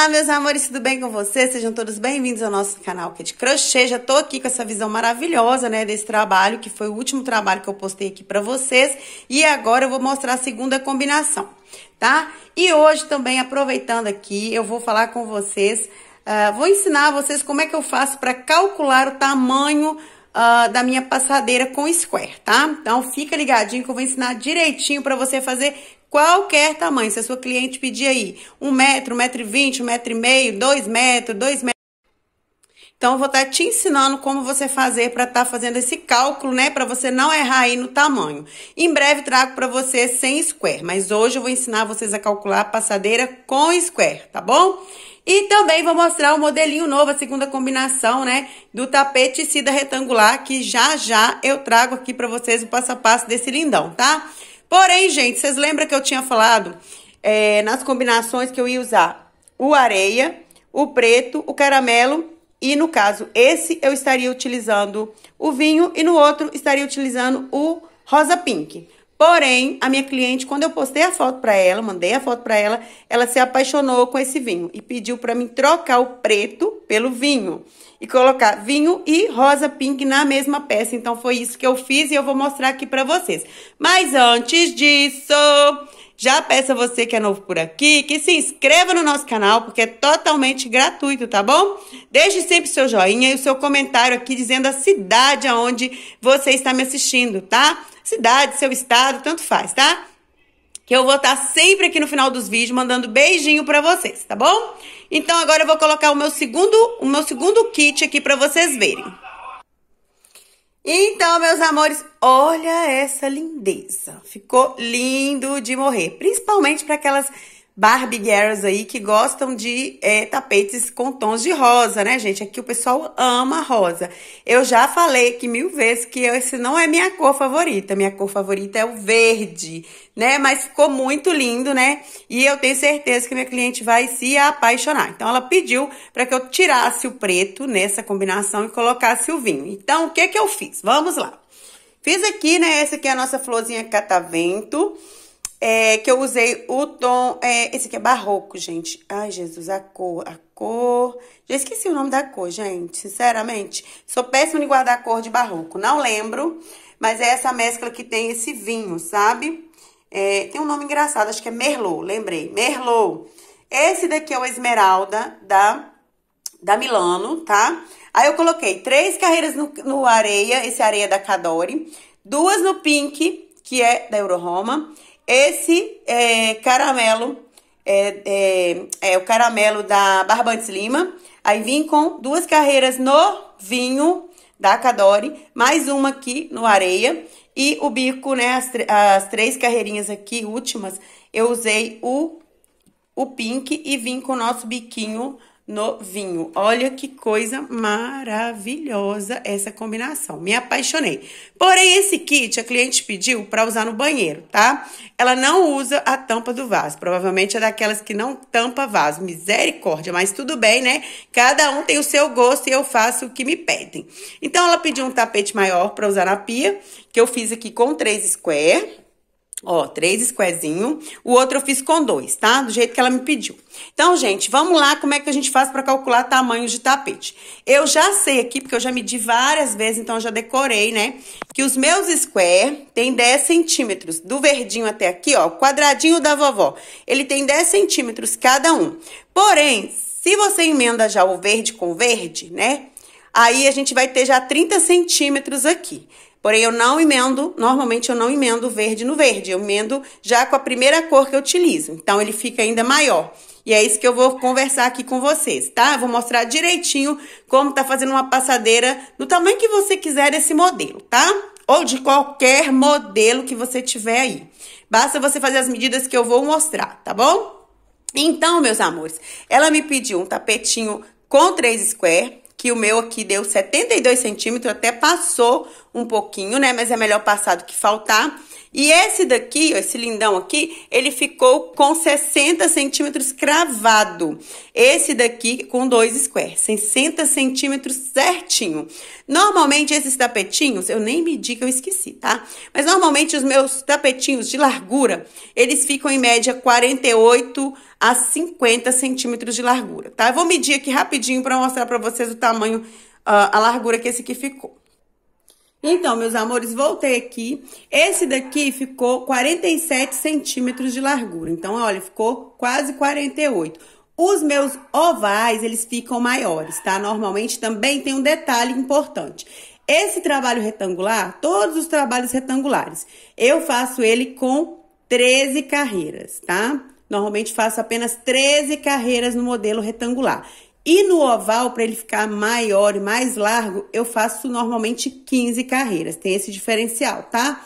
Olá, meus amores, tudo bem com vocês? Sejam todos bem-vindos ao nosso canal que é de crochê. Já tô aqui com essa visão maravilhosa, né, desse trabalho, que foi o último trabalho que eu postei aqui pra vocês. E agora eu vou mostrar a segunda combinação, tá? E hoje também, aproveitando aqui, eu vou falar com vocês, uh, vou ensinar vocês como é que eu faço pra calcular o tamanho Uh, da minha passadeira com square, tá? Então, fica ligadinho que eu vou ensinar direitinho para você fazer Qualquer tamanho. Se a sua cliente pedir aí um metro, um metro e vinte, um metro e meio, dois metros, dois metros. Então, eu vou estar tá te ensinando como você fazer para estar tá fazendo esse cálculo, né? Para você não errar aí no tamanho. Em breve trago para você sem square, mas hoje eu vou ensinar vocês a calcular a passadeira com square, tá bom? E também vou mostrar o um modelinho novo, a segunda combinação, né? Do tapete cida retangular, que já já eu trago aqui para vocês o passo a passo desse lindão, tá? Tá? Porém, gente, vocês lembram que eu tinha falado é, nas combinações que eu ia usar o areia, o preto, o caramelo e no caso esse eu estaria utilizando o vinho e no outro estaria utilizando o rosa pink. Porém, a minha cliente, quando eu postei a foto para ela, mandei a foto para ela, ela se apaixonou com esse vinho e pediu para mim trocar o preto pelo vinho e colocar vinho e rosa pink na mesma peça. Então foi isso que eu fiz e eu vou mostrar aqui para vocês. Mas antes disso, já peço a você que é novo por aqui que se inscreva no nosso canal, porque é totalmente gratuito, tá bom? Deixe sempre seu joinha e o seu comentário aqui dizendo a cidade aonde você está me assistindo, tá? Cidade, seu estado, tanto faz, tá? que eu vou estar sempre aqui no final dos vídeos mandando beijinho para vocês, tá bom? Então agora eu vou colocar o meu segundo, o meu segundo kit aqui para vocês verem. Então, meus amores, olha essa lindeza. Ficou lindo de morrer, principalmente para aquelas Barbie Girls aí que gostam de é, tapetes com tons de rosa, né, gente? Aqui o pessoal ama rosa. Eu já falei aqui mil vezes que esse não é minha cor favorita. Minha cor favorita é o verde, né? Mas ficou muito lindo, né? E eu tenho certeza que minha cliente vai se apaixonar. Então, ela pediu para que eu tirasse o preto nessa combinação e colocasse o vinho. Então, o que que eu fiz? Vamos lá. Fiz aqui, né? Essa aqui é a nossa florzinha catavento é, que eu usei o tom. É, esse aqui é barroco, gente. Ai, Jesus, a cor, a cor. Já esqueci o nome da cor, gente. Sinceramente, sou péssima em guardar a cor de barroco. Não lembro, mas é essa mescla que tem esse vinho, sabe? É, tem um nome engraçado, acho que é Merlot, lembrei. Merlot. Esse daqui é o Esmeralda da, da Milano, tá? Aí eu coloquei três carreiras no, no areia, esse areia da Cadore, duas no pink, que é da Euroroma, esse é, caramelo é, é, é, o caramelo da Barbantes Lima. Aí vim com duas carreiras no vinho da Cadore, mais uma aqui no Areia. E o bico, né, as, as três carreirinhas aqui últimas, eu usei o, o pink e vim com o nosso biquinho no vinho. Olha que coisa maravilhosa essa combinação. Me apaixonei. Porém, esse kit a cliente pediu para usar no banheiro, tá? Ela não usa a tampa do vaso. Provavelmente é daquelas que não tampa vaso. Misericórdia, mas tudo bem, né? Cada um tem o seu gosto e eu faço o que me pedem. Então, ela pediu um tapete maior para usar na pia, que eu fiz aqui com três square Ó, três squarezinho. O outro eu fiz com dois, tá? Do jeito que ela me pediu. Então, gente, vamos lá como é que a gente faz para calcular tamanho de tapete. Eu já sei aqui, porque eu já medi várias vezes, então eu já decorei, né? Que os meus square tem 10 centímetros. Do verdinho até aqui, ó, quadradinho da vovó. Ele tem 10 centímetros cada um. Porém, se você emenda já o verde com verde, né? Aí a gente vai ter já 30 centímetros aqui. Porém, eu não emendo, normalmente eu não emendo verde no verde, eu emendo já com a primeira cor que eu utilizo. Então, ele fica ainda maior. E é isso que eu vou conversar aqui com vocês, tá? Eu vou mostrar direitinho como tá fazendo uma passadeira no tamanho que você quiser desse modelo, tá? Ou de qualquer modelo que você tiver aí. Basta você fazer as medidas que eu vou mostrar, tá bom? Então, meus amores, ela me pediu um tapetinho com 3 square, que o meu aqui deu 72 centímetros, até passou um pouquinho, né? Mas é melhor passar do que faltar. E esse daqui, ó, esse lindão aqui, ele ficou com 60 centímetros cravado. Esse daqui com dois squares, 60 centímetros certinho. Normalmente esses tapetinhos, eu nem medi que eu esqueci, tá? Mas normalmente os meus tapetinhos de largura, eles ficam em média 48 a 50 centímetros de largura, tá? Eu vou medir aqui rapidinho para mostrar para vocês o tamanho, uh, a largura que esse aqui ficou. Então, meus amores, voltei aqui. Esse daqui ficou 47 centímetros de largura. Então, olha, ficou quase 48. Os meus ovais, eles ficam maiores, tá? Normalmente também tem um detalhe importante. Esse trabalho retangular, todos os trabalhos retangulares, eu faço ele com 13 carreiras, tá? Normalmente faço apenas 13 carreiras no modelo retangular. E no oval, para ele ficar maior e mais largo, eu faço normalmente 15 carreiras. Tem esse diferencial, tá?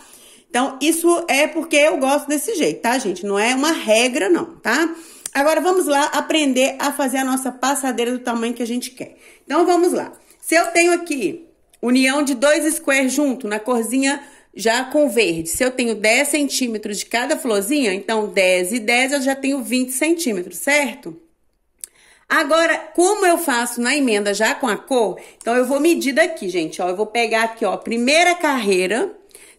Então, isso é porque eu gosto desse jeito, tá, gente? Não é uma regra, não, tá? Agora, vamos lá aprender a fazer a nossa passadeira do tamanho que a gente quer. Então, vamos lá. Se eu tenho aqui união de dois squares junto, na corzinha já com verde. Se eu tenho 10 centímetros de cada florzinha, então 10 e 10 eu já tenho 20 centímetros, certo? Agora, como eu faço na emenda já com a cor, então eu vou medir daqui, gente, ó. Eu vou pegar aqui, ó, primeira carreira,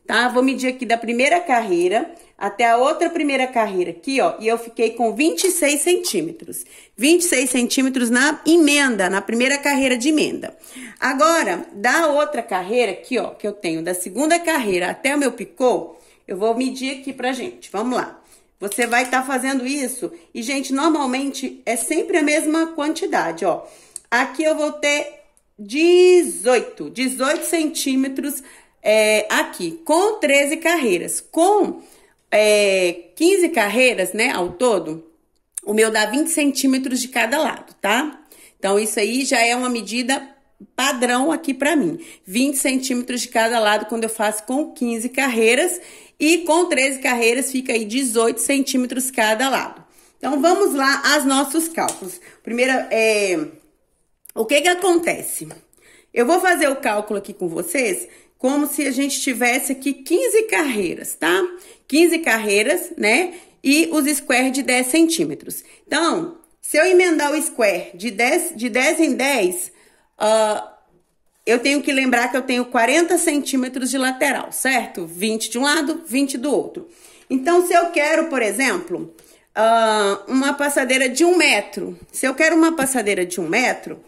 tá? Vou medir aqui da primeira carreira até a outra primeira carreira aqui, ó. E eu fiquei com 26 centímetros. 26 centímetros na emenda, na primeira carreira de emenda. Agora, da outra carreira aqui, ó, que eu tenho da segunda carreira até o meu picô, eu vou medir aqui pra gente. Vamos lá. Você vai estar tá fazendo isso. E, gente, normalmente é sempre a mesma quantidade, ó. Aqui eu vou ter 18, 18 centímetros é, aqui, com 13 carreiras. Com é, 15 carreiras, né, ao todo, o meu dá 20 centímetros de cada lado, tá? Então, isso aí já é uma medida padrão aqui para mim. 20 centímetros de cada lado quando eu faço com 15 carreiras e com 13 carreiras fica aí 18 centímetros cada lado. Então vamos lá aos nossos cálculos. Primeiro, é, o que que acontece? Eu vou fazer o cálculo aqui com vocês como se a gente tivesse aqui 15 carreiras, tá? 15 carreiras, né? E os squares de 10 centímetros. Então, se eu emendar o square de 10, de 10 em 10, Uh, eu tenho que lembrar que eu tenho 40 centímetros de lateral, certo? 20 de um lado, 20 do outro. Então, se eu quero, por exemplo, uh, uma passadeira de um metro, se eu quero uma passadeira de um metro,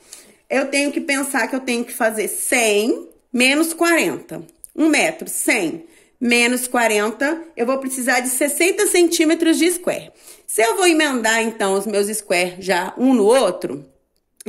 eu tenho que pensar que eu tenho que fazer 100 menos 40. Um metro, 100 menos 40, eu vou precisar de 60 centímetros de square. Se eu vou emendar, então, os meus square já um no outro,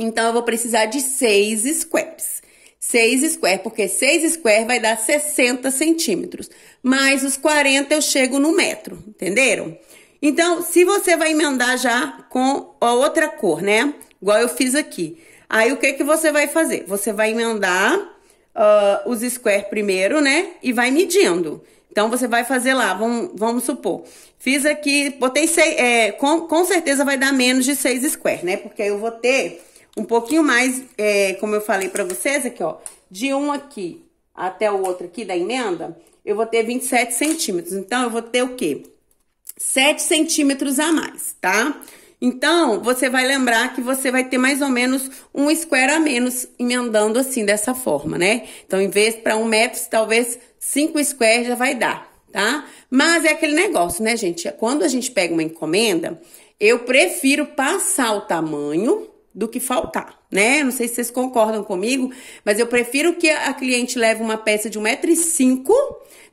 então, eu vou precisar de 6 squares. 6 squares, porque 6 squares vai dar 60 centímetros. Mais os 40 eu chego no metro, entenderam? Então, se você vai emendar já com a outra cor, né? Igual eu fiz aqui. Aí, o que, que você vai fazer? Você vai emendar uh, os squares primeiro, né? E vai medindo. Então, você vai fazer lá, vamos, vamos supor. Fiz aqui, botei 6... é, com, com certeza vai dar menos de 6 squares, né? Porque eu vou ter um pouquinho mais, é, como eu falei pra vocês aqui, ó, de um aqui até o outro aqui da emenda, eu vou ter 27 centímetros. Então, eu vou ter o quê? 7 centímetros a mais, tá? Então, você vai lembrar que você vai ter mais ou menos um square a menos, emendando assim, dessa forma, né? Então, em vez para um metro, talvez 5 squares já vai dar, tá? Mas é aquele negócio, né, gente? Quando a gente pega uma encomenda, eu prefiro passar o tamanho do que faltar, né? Não sei se vocês concordam comigo, mas eu prefiro que a cliente leve uma peça de 1,5m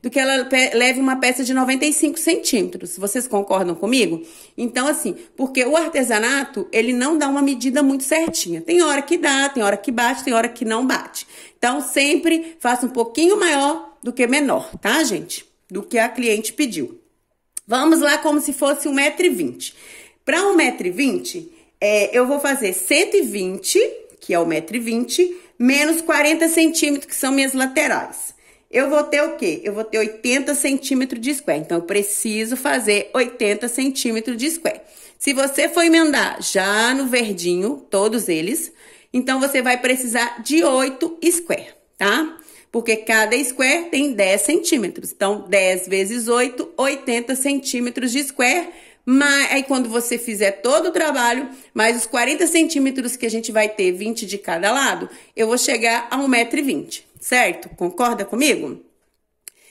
do que ela leve uma peça de 95 centímetros. Vocês concordam comigo? Então, assim, porque o artesanato, ele não dá uma medida muito certinha. Tem hora que dá, tem hora que bate, tem hora que não bate. Então, sempre faça um pouquinho maior do que menor, tá, gente? Do que a cliente pediu. Vamos lá como se fosse 1,20m. Para 1,20m, é, eu vou fazer 120, que é o metro e menos 40 centímetros, que são minhas laterais. Eu vou ter o quê? Eu vou ter 80 centímetros de square. Então, eu preciso fazer 80 centímetros de square. Se você for emendar já no verdinho, todos eles, então você vai precisar de 8 square, tá? Porque cada square tem 10 centímetros. Então, 10 vezes 8, 80 centímetros de square mas aí quando você fizer todo o trabalho, mais os 40 centímetros que a gente vai ter, 20 de cada lado, eu vou chegar a 1,20m, certo? Concorda comigo?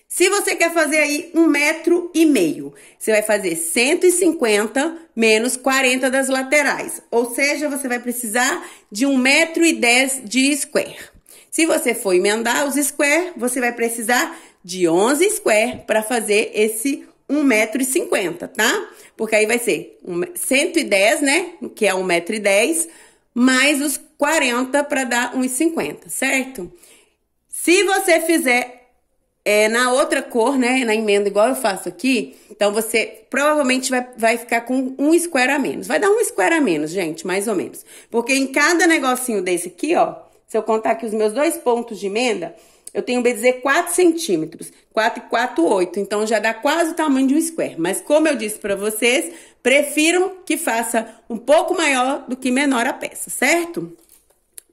Se você quer fazer aí um metro e meio, você vai fazer 150 menos 40 das laterais. Ou seja, você vai precisar de 1,10 metro e dez de square. Se você for emendar os square, você vai precisar de 11 square para fazer esse 1,50m, tá? Porque aí vai ser 110, né? Que é 1,10m, mais os 40 para dar 1,50, certo? Se você fizer é, na outra cor, né? Na emenda, igual eu faço aqui. Então, você provavelmente vai, vai ficar com um square a menos. Vai dar um square a menos, gente, mais ou menos. Porque em cada negocinho desse aqui, ó. Se eu contar aqui os meus dois pontos de emenda, eu tenho, B dizer, 4 centímetros. 4 e 4, 8. Então já dá quase o tamanho de um square. Mas como eu disse para vocês, prefiro que faça um pouco maior do que menor a peça, certo?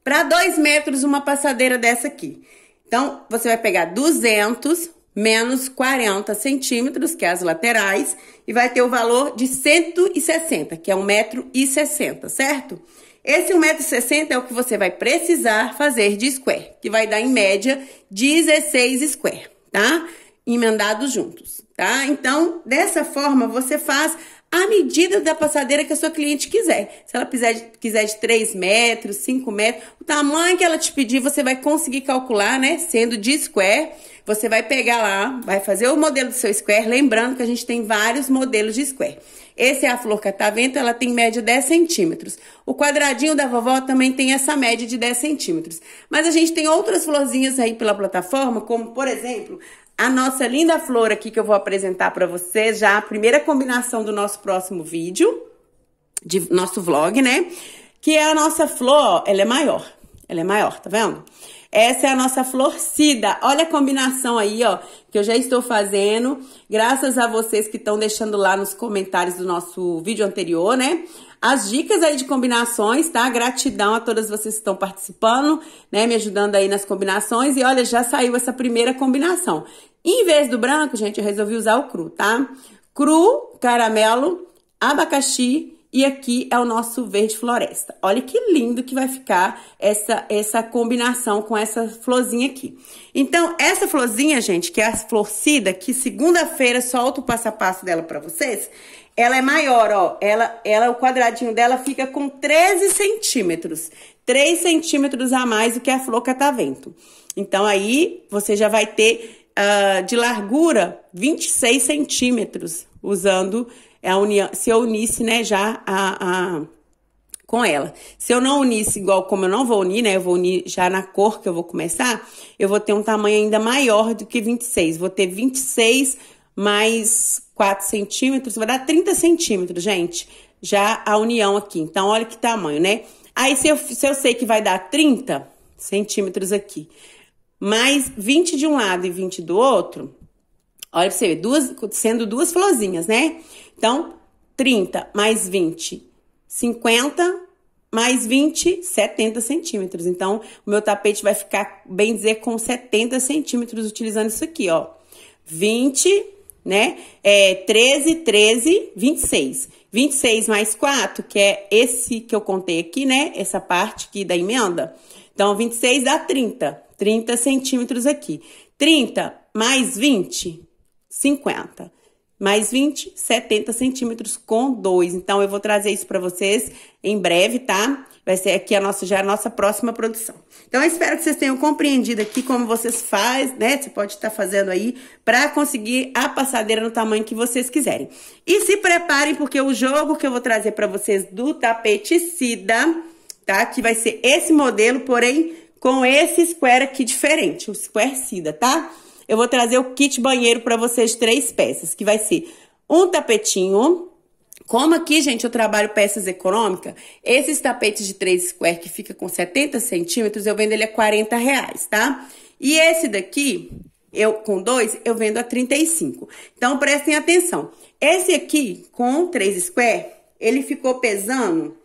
Para 2 metros, uma passadeira dessa aqui. Então, você vai pegar 200 menos 40 centímetros, que é as laterais, e vai ter o valor de 160, que é 1,60m, certo? Esse 1,60m é o que você vai precisar fazer de square, que vai dar em média 16 square, tá? Emendados juntos, tá? Então, dessa forma, você faz a medida da passadeira que a sua cliente quiser. Se ela quiser, quiser de 3 metros, 5 metros, o tamanho que ela te pedir, você vai conseguir calcular, né? Sendo de square você vai pegar lá, vai fazer o modelo do seu square, lembrando que a gente tem vários modelos de square. Esse é a flor catavento, tá ela tem média 10 centímetros. O quadradinho da vovó também tem essa média de 10 centímetros. Mas a gente tem outras florzinhas aí pela plataforma, como, por exemplo, a nossa linda flor aqui que eu vou apresentar para você, já a primeira combinação do nosso próximo vídeo, de nosso vlog, né? Que é a nossa flor, ela é maior. Ela é maior, tá vendo? Essa é a nossa florcida. Olha a combinação aí, ó, que eu já estou fazendo. Graças a vocês que estão deixando lá nos comentários do nosso vídeo anterior, né? As dicas aí de combinações, tá? Gratidão a todas vocês que estão participando, né? Me ajudando aí nas combinações. E olha, já saiu essa primeira combinação. Em vez do branco, gente, eu resolvi usar o cru, tá? Cru, caramelo, abacaxi, e aqui é o nosso verde floresta. Olha que lindo que vai ficar essa, essa combinação com essa florzinha aqui. Então, essa florzinha, gente, que é a florcida, que segunda-feira solta o passo a passo dela para vocês, ela é maior, ó. Ela, ela, o quadradinho dela fica com 13 centímetros. 3 centímetros a mais do que a flor catavento. Tá então, aí, você já vai ter uh, de largura 26 centímetros usando é a união, se eu unisse, né, já a, a com ela. Se eu não unisse igual como eu não vou unir, né? Eu vou unir já na cor que eu vou começar, eu vou ter um tamanho ainda maior do que 26. Vou ter 26 mais 4 centímetros, vai dar 30 centímetros, gente. Já a união aqui. Então, olha que tamanho, né? Aí, se eu, se eu sei que vai dar 30 centímetros aqui, mais 20 de um lado e 20 do outro, olha pra você ver, duas, sendo duas florzinhas, né? Então, 30 mais 20, 50 mais 20, 70 centímetros. Então, o meu tapete vai ficar, bem dizer, com 70 centímetros utilizando isso aqui, ó. 20, né? É 13, 13, 26. 26 mais 4, que é esse que eu contei aqui, né? Essa parte aqui da emenda. Então, 26 dá 30. 30 centímetros aqui. 30 mais 20, 50 mais 20, 70 centímetros com 2. Então, eu vou trazer isso para vocês em breve, tá? Vai ser aqui a nossa, já é a nossa próxima produção. Então, eu espero que vocês tenham compreendido aqui como vocês fazem, né? Você pode estar tá fazendo aí para conseguir a passadeira no tamanho que vocês quiserem. E se preparem, porque o jogo que eu vou trazer para vocês do tapeticida, tá? Que vai ser esse modelo, porém com esse square aqui diferente, o square cida, tá? eu vou trazer o kit banheiro para vocês, três peças, que vai ser um tapetinho, como aqui, gente, eu trabalho peças econômicas, esses tapetes de 3 square que fica com 70 centímetros, eu vendo ele a 40 reais, tá? E esse daqui, eu com dois, eu vendo a 35. Então, prestem atenção. Esse aqui, com 3 square, ele ficou pesando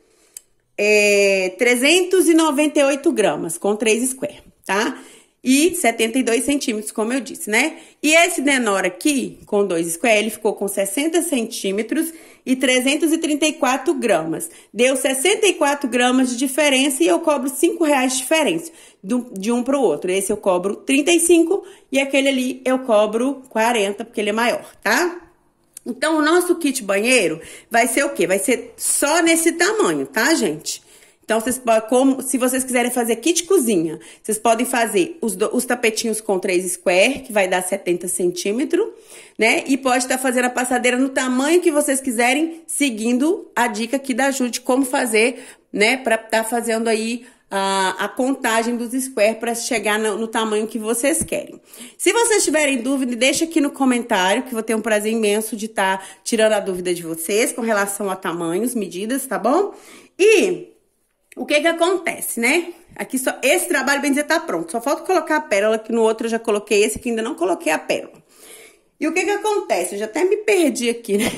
é, eh, 398 gramas com 3 square, tá? e 72 centímetros, como eu disse, né? E esse Denor aqui, com dois square, ele ficou com 60 centímetros e 334 gramas. Deu 64 gramas de diferença e eu cobro 5 reais de diferença de um para o outro. Esse eu cobro 35 e aquele ali eu cobro 40, porque ele é maior, tá? Então, o nosso kit banheiro vai ser o quê? Vai ser só nesse tamanho, tá, gente? Então, vocês como, se vocês quiserem fazer kit cozinha, vocês podem fazer os, os tapetinhos com 3 square, que vai dar 70 centímetros, né? E pode estar tá fazendo a passadeira no tamanho que vocês quiserem, seguindo a dica aqui da Jude, como fazer, né? Pra estar tá fazendo aí a, a, contagem dos square para chegar no, no, tamanho que vocês querem. Se vocês tiverem dúvida, deixa aqui no comentário, que eu vou ter um prazer imenso de estar tá tirando a dúvida de vocês com relação a tamanhos, medidas, tá bom? E o que é que acontece, né? Aqui só, esse trabalho, bem dizer, tá pronto. Só falta colocar a pérola, que no outro eu já coloquei esse, que ainda não coloquei a pérola. E o que é que acontece? Eu já até me perdi aqui, né?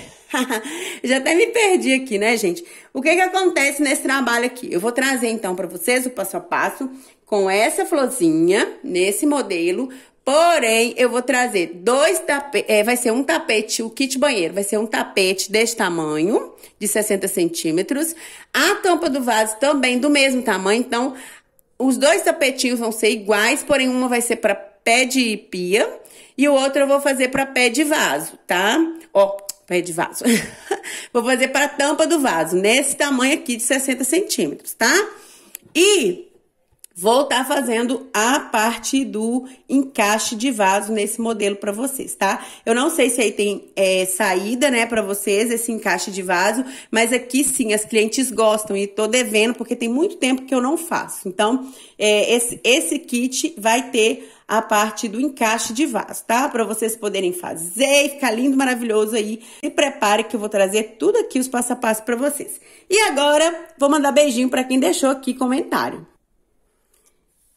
já até me perdi aqui, né, gente? O que é que acontece nesse trabalho aqui? Eu vou trazer, então, para vocês o passo a passo com essa florzinha, nesse modelo, Porém, eu vou trazer dois tapetes. É, vai ser um tapete, o kit banheiro vai ser um tapete desse tamanho, de 60 centímetros. A tampa do vaso também do mesmo tamanho. Então, os dois tapetinhos vão ser iguais, porém, uma vai ser para pé de pia e o outro eu vou fazer para pé de vaso, tá? Ó, pé de vaso. vou fazer para tampa do vaso, nesse tamanho aqui de 60 centímetros, tá? E Vou estar tá fazendo a parte do encaixe de vaso nesse modelo para vocês, tá? Eu não sei se aí tem é, saída, né, para vocês, esse encaixe de vaso, mas aqui sim, as clientes gostam e tô devendo porque tem muito tempo que eu não faço. Então, é, esse, esse kit vai ter a parte do encaixe de vaso, tá? Para vocês poderem fazer e ficar lindo, maravilhoso aí. Se prepare que eu vou trazer tudo aqui os passo a passo para vocês. E agora, vou mandar beijinho para quem deixou aqui comentário.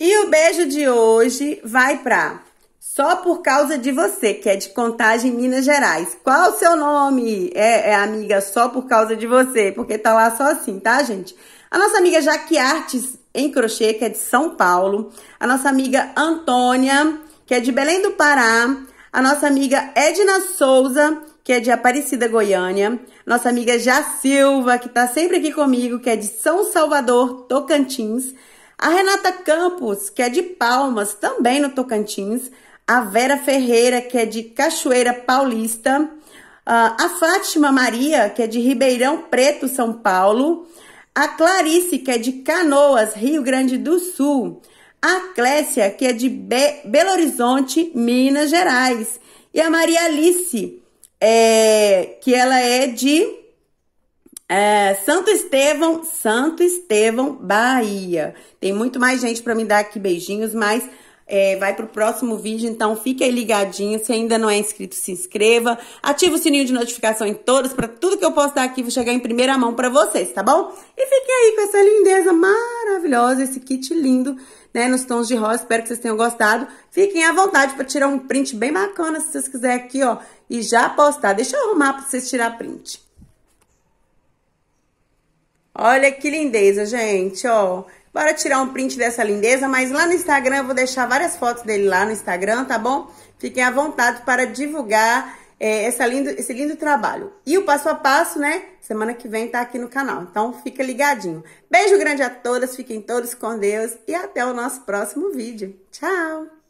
E o beijo de hoje vai para Só por causa de você, que é de Contagem, Minas Gerais. Qual o seu nome? É, é amiga Só por causa de você, porque tá lá só assim, tá, gente? A nossa amiga Jaque Artes em crochê, que é de São Paulo. A nossa amiga Antônia, que é de Belém do Pará. A nossa amiga Edna Souza, que é de Aparecida, Goiânia. Nossa amiga Já Silva, que está sempre aqui comigo, que é de São Salvador, Tocantins. A Renata Campos, que é de Palmas, também no Tocantins. A Vera Ferreira, que é de Cachoeira Paulista. Ah, a Fátima Maria, que é de Ribeirão Preto, São Paulo. A Clarice, que é de Canoas, Rio Grande do Sul. A Clécia, que é de Be Belo Horizonte, Minas Gerais. E a Maria Alice, é, que ela é de é, Santo Estevão, Santo Estevão, Bahia. Tem muito mais gente para me dar aqui beijinhos, mas é, vai pro próximo vídeo, então fique aí ligadinho. Se ainda não é inscrito, se inscreva. Ativa o sininho de notificação em todas, para tudo que eu postar aqui chegar em primeira mão para vocês, tá bom? E fique aí com essa lindeza maravilhosa, esse kit lindo, né, nos tons de rosa. Espero que vocês tenham gostado. Fiquem à vontade para tirar um print bem bacana, se vocês quiserem aqui, ó, e já postar. Deixa eu arrumar para vocês tirar print. Olha que lindeza, gente, ó. Bora tirar um print dessa lindeza, mas lá no Instagram eu vou deixar várias fotos dele lá no Instagram, tá bom? Fiquem à vontade para divulgar é, essa lindo, esse lindo trabalho. E o passo a passo, né? Semana que vem tá aqui no canal, então fica ligadinho. Beijo grande a todas, fiquem todos com Deus e até o nosso próximo vídeo. Tchau!